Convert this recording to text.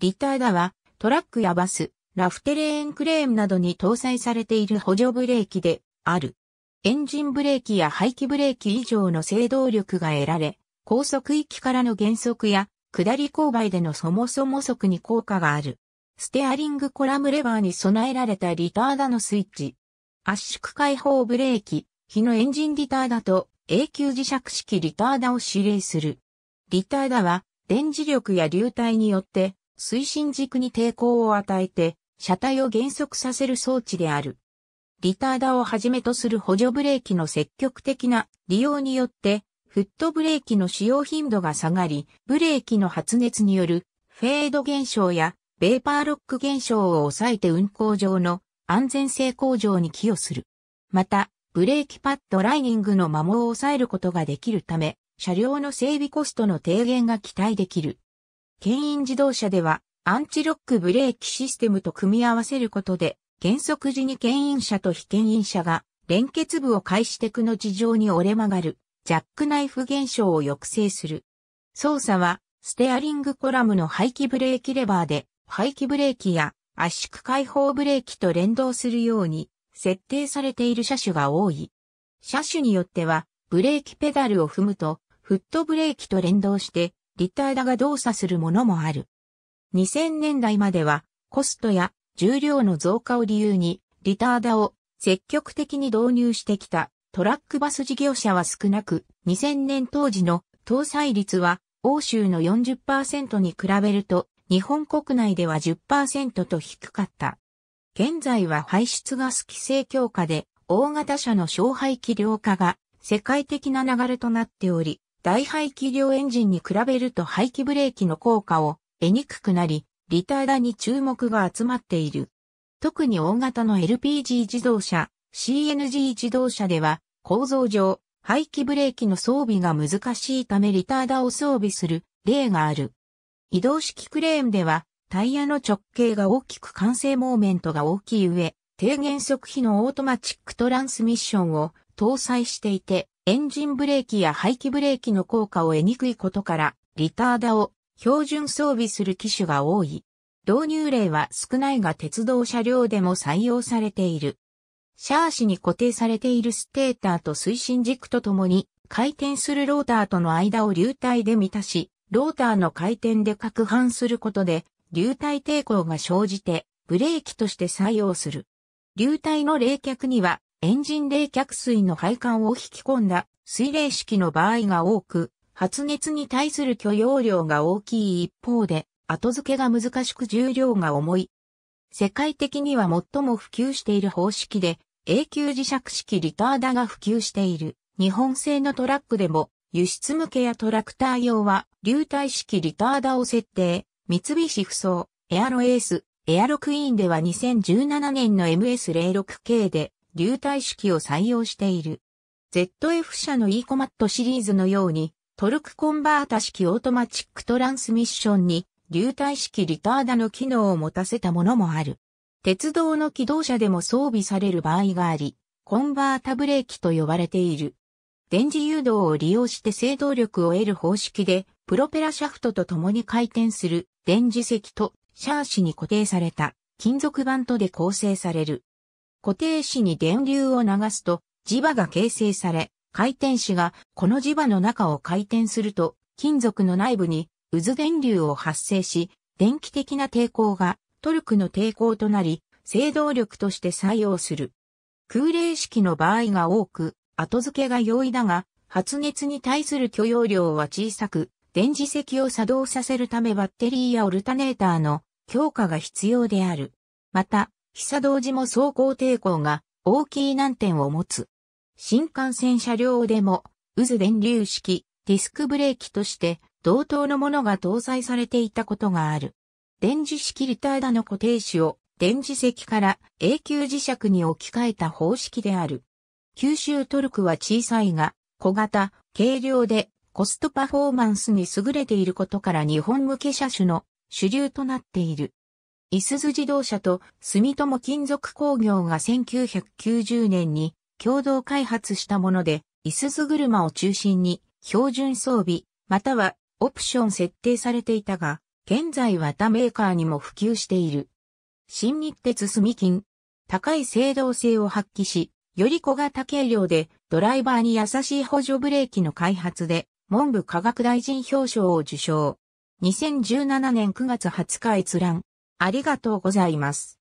リターダは、トラックやバス、ラフテレーンクレーンなどに搭載されている補助ブレーキである。エンジンブレーキや排気ブレーキ以上の制動力が得られ、高速域からの減速や、下り勾配でのそもそも速に効果がある。ステアリングコラムレバーに備えられたリターダのスイッチ。圧縮開放ブレーキ、火のエンジンリターダと永久磁石式リターダを指令する。リターダは、電磁力や流体によって推進軸に抵抗を与えて、車体を減速させる装置である。リターダをはじめとする補助ブレーキの積極的な利用によって、フットブレーキの使用頻度が下がり、ブレーキの発熱によるフェード現象やベーパーロック現象を抑えて運行上の安全性向上に寄与する。また、ブレーキパッドライニングの摩耗を抑えることができるため、車両の整備コストの低減が期待できる。牽引自動車では、アンチロックブレーキシステムと組み合わせることで、減速時に牽引車と非牽引車が連結部を介してくの地上に折れ曲がる、ジャックナイフ現象を抑制する。操作は、ステアリングコラムの排気ブレーキレバーで、排気ブレーキや圧縮解放ブレーキと連動するように、設定されている車種が多い。車種によっては、ブレーキペダルを踏むと、フットブレーキと連動して、リターだが動作するものもある。2000年代まではコストや重量の増加を理由にリターダを積極的に導入してきたトラックバス事業者は少なく2000年当時の搭載率は欧州の40%に比べると日本国内では10%と低かった。現在は排出ガス規制強化で大型車の勝敗器量化が世界的な流れとなっており、大排気量エンジンに比べると排気ブレーキの効果を得にくくなり、リターダに注目が集まっている。特に大型の LPG 自動車、CNG 自動車では、構造上、排気ブレーキの装備が難しいためリターダを装備する例がある。移動式クレーンでは、タイヤの直径が大きく完成モーメントが大きい上、低減速比のオートマチックトランスミッションを搭載していて、エンジンブレーキや排気ブレーキの効果を得にくいことから、リターダを標準装備する機種が多い。導入例は少ないが鉄道車両でも採用されている。シャーシに固定されているステーターと推進軸とともに、回転するローターとの間を流体で満たし、ローターの回転で攪拌することで、流体抵抗が生じて、ブレーキとして採用する。流体の冷却には、エンジン冷却水の配管を引き込んだ水冷式の場合が多く、発熱に対する許容量が大きい一方で、後付けが難しく重量が重い。世界的には最も普及している方式で、永久磁石式リターダが普及している。日本製のトラックでも、輸出向けやトラクター用は、流体式リターダを設定。三菱不走、エアロエース、エアロクイーンでは2017年の MS06K で、流体式を採用している。ZF 社の e コマットシリーズのように、トルクコンバータ式オートマチックトランスミッションに、流体式リターダの機能を持たせたものもある。鉄道の機動車でも装備される場合があり、コンバータブレーキと呼ばれている。電磁誘導を利用して制動力を得る方式で、プロペラシャフトと共に回転する電磁石とシャーシに固定された金属板とで構成される。固定子に電流を流すと磁場が形成され、回転子がこの磁場の中を回転すると金属の内部に渦電流を発生し、電気的な抵抗がトルクの抵抗となり、制動力として採用する。空冷式の場合が多く、後付けが容易だが、発熱に対する許容量は小さく、電磁石を作動させるためバッテリーやオルタネーターの強化が必要である。また、久道時も走行抵抗が大きい難点を持つ。新幹線車両でも渦電流式ディスクブレーキとして同等のものが搭載されていたことがある。電磁式リターダの固定子を電磁石から永久磁石に置き換えた方式である。吸収トルクは小さいが小型、軽量でコストパフォーマンスに優れていることから日本向け車種の主流となっている。いすゞ自動車と住友金属工業が1990年に共同開発したもので、いすゞ車を中心に標準装備、またはオプション設定されていたが、現在は他メーカーにも普及している。新日鉄住金。高い制動性を発揮し、より小型軽量でドライバーに優しい補助ブレーキの開発で、文部科学大臣表彰を受賞。2017年9月20日閲覧。ありがとうございます。